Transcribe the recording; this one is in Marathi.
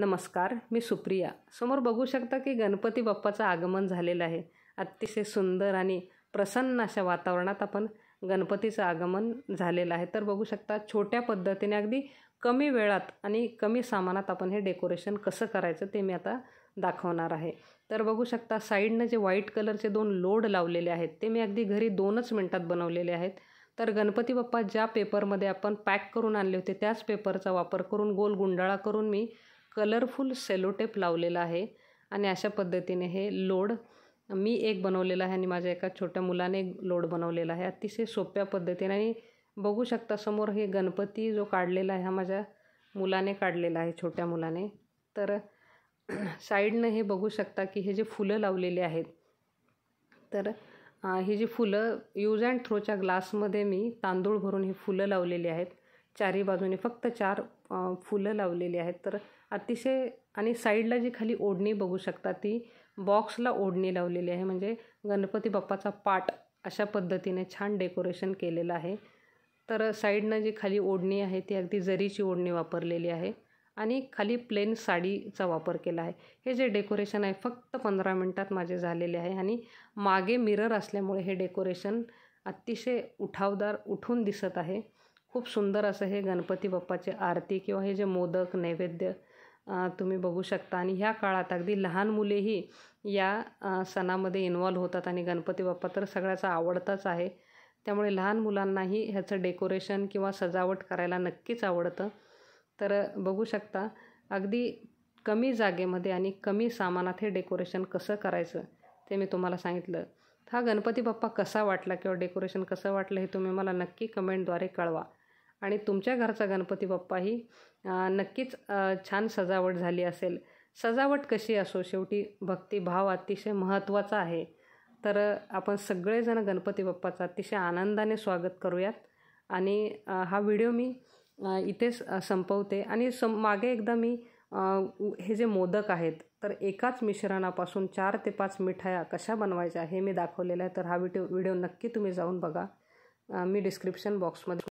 नमस्कार मी सुप्रिया समोर बघू शकता की गणपती बाप्पाचं आगमन झालेलं आहे अतिशय सुंदर आणि प्रसन्न अशा वातावरणात आपण गणपतीचं आगमन झालेलं आहे तर बघू शकता छोट्या पद्धतीने अगदी कमी वेळात आणि कमी सामानात आपण हे डेकोरेशन कसं करायचं ते मी आता दाखवणार आहे तर बघू शकता साईडनं जे व्हाईट कलरचे दोन लोड लावलेले आहेत ते मी अगदी घरी दोनच मिनटात बनवलेले आहेत तर गणपती बाप्पा ज्या पेपरमध्ये आपण पॅक करून आणले होते त्याच पेपरचा वापर करून गोल गुंडाळा करून मी कलरफुल सेलोटेप लावलेला आहे आणि अशा पद्धतीने हे लोड मी एक बनवलेला आहे आणि माझ्या एका छोट्या मुलाने लोड बनवलेला आहे अतिशय सोप्या पद्धतीने आणि बघू शकता समोर हे गणपती जो काढलेला आहे हा माझ्या मुलाने काढलेला आहे छोट्या मुलाने तर साईडनं हे बघू शकता की हे जे फुलं लावलेली आहेत तर ही जी फुलं यूज अँड थ्रोच्या ग्लासमध्ये मी तांदूळ भरून ही फुलं लावलेली आहेत चारी बाजूने फक्त चार फुलं लावलेली आहेत तर अतिशय आणि साईडला जी खाली ओढणी बघू शकता ती बॉक्सला ओढणी लावलेली आहे म्हणजे गणपती बाप्पाचा पाट अशा पद्धतीने छान डेकोरेशन केलेलं आहे तर साईडनं जी खाली ओढणी आहे ती अगदी जरीची ओढणी वापरलेली आहे आणि खाली प्लेन साडीचा वापर केला आहे हे जे डेकोरेशन आहे फक्त पंधरा मिनटात माझे झालेले आहे आणि मागे मिरर असल्यामुळे हे डेकोरेशन अतिशय उठावदार उठून दिसत आहे खूप सुंदर असं हे गणपती बाप्पाचे आरती किंवा हे जे मोदक नैवेद्य तुम्ही बघू शकता आणि ह्या काळात अगदी लहान मुलेही या सणामध्ये इन्वॉल्व्ह होतात आणि गणपती बाप्पा तर सगळ्याचा आवडताच आहे त्यामुळे लहान मुलांनाही ह्याचं डेकोरेशन किंवा सजावट करायला नक्कीच आवडतं तर बघू शकता अगदी कमी जागेमध्ये आणि कमी सामानात हे डेकोरेशन कसं करायचं ते मी तुम्हाला सांगितलं हा गणपती बाप्पा कसा वाटला किंवा डेकोरेशन कसं वाटलं हे तुम्ही मला नक्की कमेंटद्वारे कळवा आणि तुमच्या घरचा गणपती बाप्पाही नक्कीच छान सजावट झाली असेल सजावट कशी असो शेवटी भक्तिभाव अतिशय महत्त्वाचा आहे तर आपण सगळेजण गणपती बाप्पाचं अतिशय आनंदाने स्वागत करूयात आणि हा व्हिडिओ मी इथेच संपवते आणि सं मागे एकदा मी हे जे मोदक आहेत तर एकाच मिश्रणापासून चार ते पाच मिठाया कशा बनवायच्या हे मी दाखवलेलं आहे तर हा व्हिडिओ व्हिडिओ नक्की तुम्ही जाऊन बघा मी डिस्क्रिप्शन बॉक्समध्ये